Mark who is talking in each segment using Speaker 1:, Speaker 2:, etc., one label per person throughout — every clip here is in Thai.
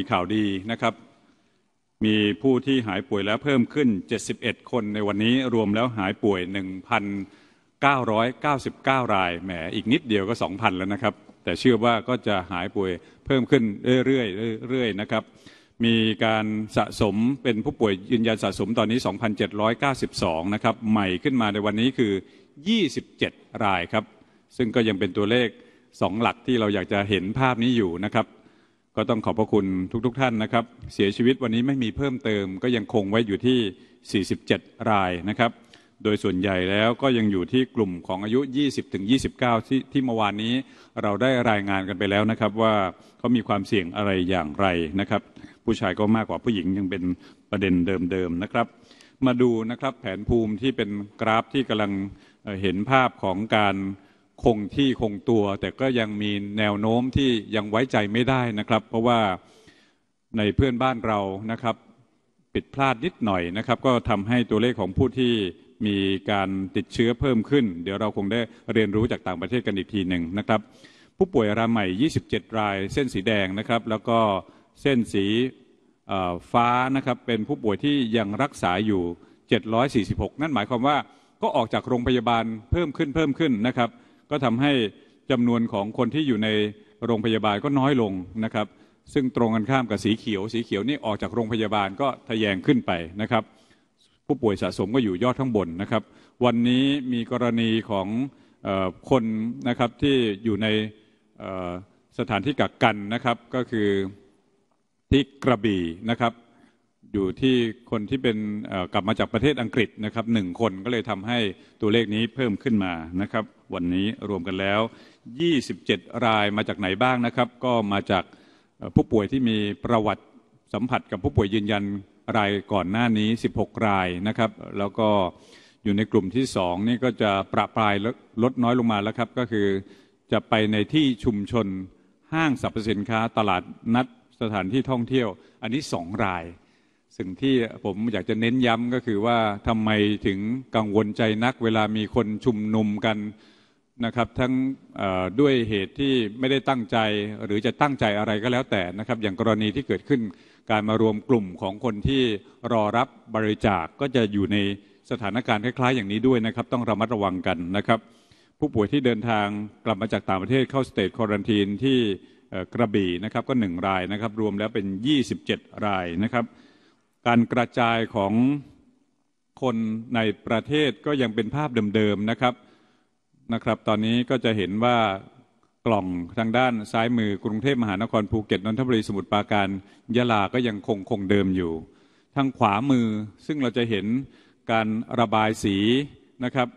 Speaker 1: มีข่าวดีนะครับ มีผู้ที่หายป่วยแล้วเพิ่มขึ้น 71 คนในวันนี้รวมแล้วหายป่วย 1,999 ราย แหม อีกนิดเดียวก็ 2,000 แล้วนะครับ แต่เชื่อว่าก็จะหายป่วยเพิ่มขึ้นเรื่อยๆเรื่อยๆนะครับ มีการสะสมเป็นผู้ป่วยยืนยันสะสมตอนนี้ 2,792 นะครับ ใหม่ขึ้นมาในวันนี้คือ 27 รายครับ ซึ่งก็ยังเป็นตัวเลข 2 หลักที่เราอยากจะเห็นภาพนี้อยู่นะครับก็ต้องขอบพระคุณทุกๆทท่านนะครับ เสียชีวิตวันนี้ไม่มีเพิ่มเติมก็ยังคงไว้อยู่ที่ 47 รายนะครับ โดยส่วนใหญ่แล้วก็ยังอยู่ที่กลุ่มของอายุ 20ถึง29 ที่ที่เมื่อวานนี้ เราได้รายงานกันไปแล้วนะครับ ว่าเขามีความเสี่ยงอะไรอย่างไรนะครับ ผู้ชายก็มากกว่าผู้หญิงยังเป็นประเด็นเดิมๆนะครับ มาดูนะครับแผนภูมิที่เป็นกราฟที่กำลังเห็นภาพของการคงที่คงตัวแต่ก็ยังมีแนวโน้มที่ยังไว้ใจไม่ได้นะครับ เพราะว่าในเพื่อนบ้านเรานะครับ ปิดพลาดนิดหน่อยนะครับ ก็ทำให้ตัวเลขของผู้ที่มีการติดเชื้อเพิ่มขึ้น เดี๋ยวเราคงได้เรียนรู้จากต่างประเทศกันอีกทีหนึ่งนะครับ ผู้ป่วยรายใหม่ 27 รายเส้นสีแดงนะครับ แล้วก็เส้นสีฟ้านะครับเป็นผู้ป่วยที่ยังรักษาอยู่ 746 นั่นหมายความว่าก็ออกจากโรงพยาบาลเพิ่มขึ้นเพิ่มขึ้นนะครับก็ทำให้จำนวนของคนที่อยู่ในโรงพยาบาลก็น้อยลงนะครับ ซึ่งตรงกันข้ามกับสีเขียว สีเขียวนี่ออกจากโรงพยาบาลก็ทะแยงขึ้นไปนะครับ ผู้ป่วยสะสมก็อยู่ยอดข้างบนนะครับ วันนี้มีกรณีของคนนะครับที่อยู่ในสถานที่กักกันนะครับก็คือที่กระบี่นะครับ อยู่ที่คนที่เป็นกลับมาจากประเทศอังกฤษนะครับหนึ่งคนก็เลยทำให้ตัวเลขนี้เพิ่มขึ้นมานะครับวันนี้รวมกันแล้ว 27 รายมาจากไหนบ้างนะครับ ก็มาจากผู้ป่วยที่มีประวัติสัมผัสกับผู้ป่วยยืนยันรายก่อนหน้านี้ 16 รายนะครับ แล้วก็อยู่ในกลุ่มที่2นี่ก็จะประปรายลดน้อยลงมาแล้วครับ ก็คือจะไปในที่ชุมชนห้างสรรพสินค้าตลาดนัดสถานที่ท่องเที่ยวอันนี้สองรายสิ่งที่ผมอยากจะเน้นย้ำก็คือว่าทำไมถึงกังวลใจนักเวลามีคนชุมนุมกันนะครับทั้งด้วยเหตุที่ไม่ได้ตั้งใจหรือจะตั้งใจอะไรก็แล้วแต่นะครับ อย่างกรณีที่เกิดขึ้นการมารวมกลุ่มของคนที่รอรับบริจาคกก็จะอยู่ในสถานการณ์คล้าย ๆอย่างนี้ด้วยนะครับ ต้องระมัดระวังกันนะครับ ผู้ป่วยที่เดินทางกลับมาจากต่างประเทศเข้าสเตทควอรันทีนที่กระบี่นะครับก็1รายนะครับ รวมแล้วเป็น 27 รายนะครับ การกระจายของคนในประเทศก็ยังเป็นภาพเดิมๆนะครับนะครับตอนนี้ก็จะเห็นว่ากล่องทางด้านซ้ายมือกรุงเทพมหานครภูเก็ตนนทบุรีสมุทรปราการยะลา ก็ยังคงคงเดิมอยู่ ทางขวามือซึ่งเราจะเห็นการระบายสีนะครับ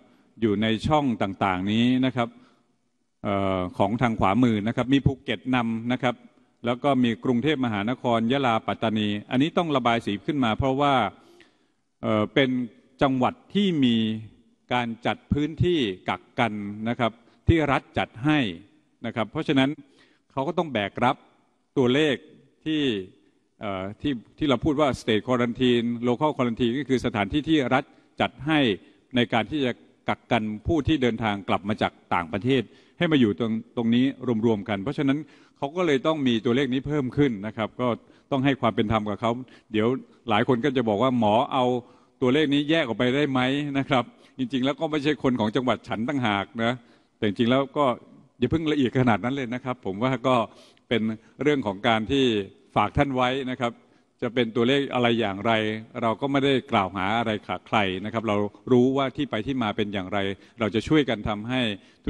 Speaker 1: อยู่ในช่องต่างๆนี้นะครับออของทางขวามือนะครับมีภูเก็ตนำนะครับ แล้วก็มีกรุงเทพมหานคร ยะลาปัตตานี อันนี้ต้องระบายสีขึ้นมา เพราะว่าเเป็นจังหวัดที่มีการจัดพื้นที่กักกันนะครับ ที่รัฐจัดให้นะครับ เพราะฉะนั้นเขาก็ต้องแบกรับตัวเลขที่ที่ที่เราพูดว่า state quarantine local quarantine ก็คือสถานที่ที่รัฐจัดให้ในการที่จะกักกันผู้ที่เดินทางกลับมาจากต่างประเทศ ให้มาอยู่ตรงตรงนี้รวมๆกัน เพราะฉะนั้นเขาก็เลยต้องมีตัวเลขนี้เพิ่มขึ้นนะครับ ก็ต้องให้ความเป็นธรรมกับเขาเดี๋ยวหลายคนก็จะบอกว่าหมอเอาตัวเลขนี้แยกออกไปได้ไหมนะครับจริงๆแล้วก็ไม่ใช่คนของจังหวัดฉันตั้งหากนะแต่จริงๆ แล้วก็อย่าเพิ่งละเอียดขนาดนั้นเลยนะครับ ผมว่าก็เป็นเรื่องของการที่ฝากท่านไว้นะครับจะเป็นตัวเลขอะไรอย่างไร เราก็ไม่ได้กล่าวหาอะไรขาใครนะครับเรารู้ว่าที่ไปที่มาเป็นอย่างไร เราจะช่วยกันทำให้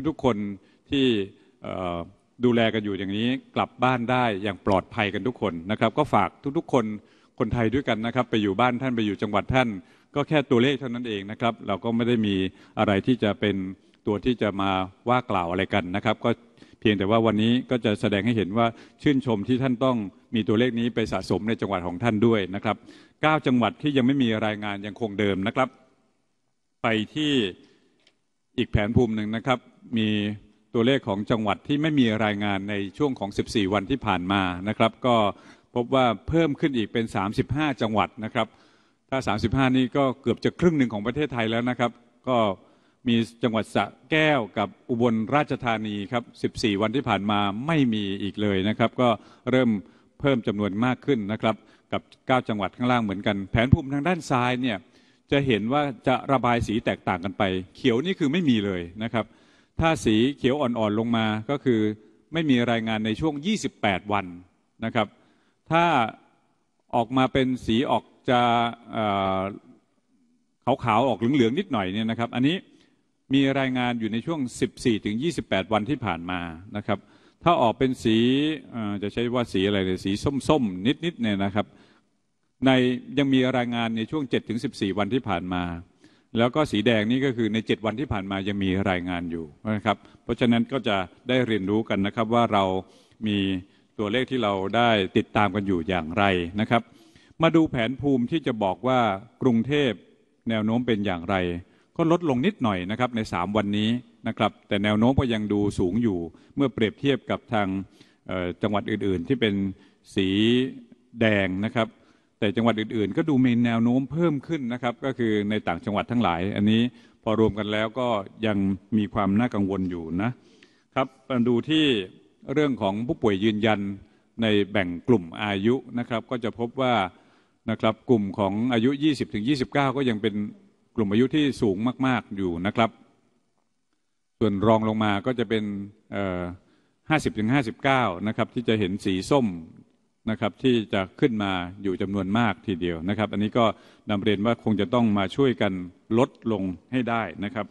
Speaker 1: ทุกๆ คนที่ดูแลกันอยู่อย่างนี้กลับบ้านได้อย่างปลอดภัยกันทุกคนนะครับก็ฝากทุกๆคนคนไทยด้วยกันนะครับ ไปอยู่บ้านท่านไปอยู่จังหวัดท่านก็แค่ตัวเลขเท่านั้นเองนะครับ เราก็ไม่ได้มีอะไรที่จะเป็นตัวที่จะมาว่ากล่าวอะไรกันนะครับก็เพียงแต่ว่าวันนี้ก็จะแสดงให้เห็นว่าชื่นชมที่ท่านต้องมีตัวเลขนี้ไปสะสมในจังหวัดของท่านด้วยนะครับ 9 จังหวัดที่ยังไม่มีรายงานยังคงเดิมนะครับ ไปที่อีกแผนภูมิหนึ่งนะครับ มีตัวเลขของจังหวัดที่ไม่มีรายงานในช่วงของ14วันที่ผ่านมานะครับก็พบว่าเพิ่มขึ้นอีกเป็น35จังหวัดนะครับถ้า35 นี่ก็เกือบจะครึ่งหนึ่งของประเทศไทยแล้วนะครับ ก็มีจังหวัดสระแก้วกับอุบลราชธานีครับ 14 วันที่ผ่านมาไม่มีอีกเลยนะครับ ก็เริ่มเพิ่มจำนวนมากขึ้นนะครับ กับ 9 จังหวัดข้างล่างเหมือนกัน แผนภูมิทางด้านซ้ายเนี่ยจะเห็นว่าจะระบายสีแตกต่างกันไป เขียวนี่คือไม่มีเลยนะครับ ถ้าสีเขียวอ่อนๆลงมาก็คือไม่มีรายงานในช่วง 28 วันนะครับ ถ้าออกมาเป็นสีออกจะขาวๆออกเหลืองๆนิดหน่อยเนี่ยนะครับ อันนี้มีรายงานอยู่ในช่วง 14ถึง28 วันที่ผ่านมานะครับ ถ้าออกเป็นสีจะใช้ว่าสีอะไรเลยสีส้ม ๆ นิดๆเนี่ยนะครับในยังมีรายงานในช่วง7ถึง14 วันที่ผ่านมา แล้วก็สีแดงนี่ก็คือใน 7 วันที่ผ่านมา ยังมีรายงานอยู่นะครับ เพราะฉะนั้นก็จะได้เรียนรู้กันนะครับว่าเรามีตัวเลขที่เราได้ติดตามกันอยู่อย่างไรนะครับมาดูแผนภูมิที่จะบอกว่ากรุงเทพแนวโน้มเป็นอย่างไร ก็ลดลงนิดหน่อยนะครับใน3วันนี้นะครับ แต่แนวโน้มก็ยังดูสูงอยู่ เมื่อเปรียบเทียบกับทางจังหวัดอื่นๆ ที่เป็นสีแดงนะครับแต่จังหวัดอื่น ๆ ก็ดูมีแนวโน้มเพิ่มขึ้นนะครับก็คือในต่างจังหวัดทั้งหลาย อันนี้พอรวมกันแล้วก็ยังมีความน่ากังวลอยู่นะครับมาดูที่เรื่องของผู้ป่วยยืนยันในแบ่งกลุ่มอายุนะครับก็จะพบว่านะครับกลุ่มของอายุ 20ถึง29 ก็ยังเป็นกลุ่มอายุที่สูงมาก ๆ อยู่นะครับ ส่วนรองลงมาก็จะเป็น 50ถึง59 นะครับ ที่จะเห็นสีส้มนะครับ ที่จะขึ้นมาอยู่จำนวนมากทีเดียวนะครับ อันนี้ก็นำเรียนว่าคงจะต้องมาช่วยกันลดลงให้ได้นะครับ